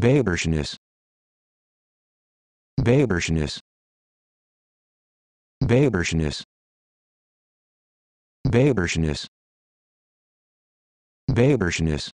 Weberschniss. Weberschniss. Weberschniss. Weberschniss. Weberschniss.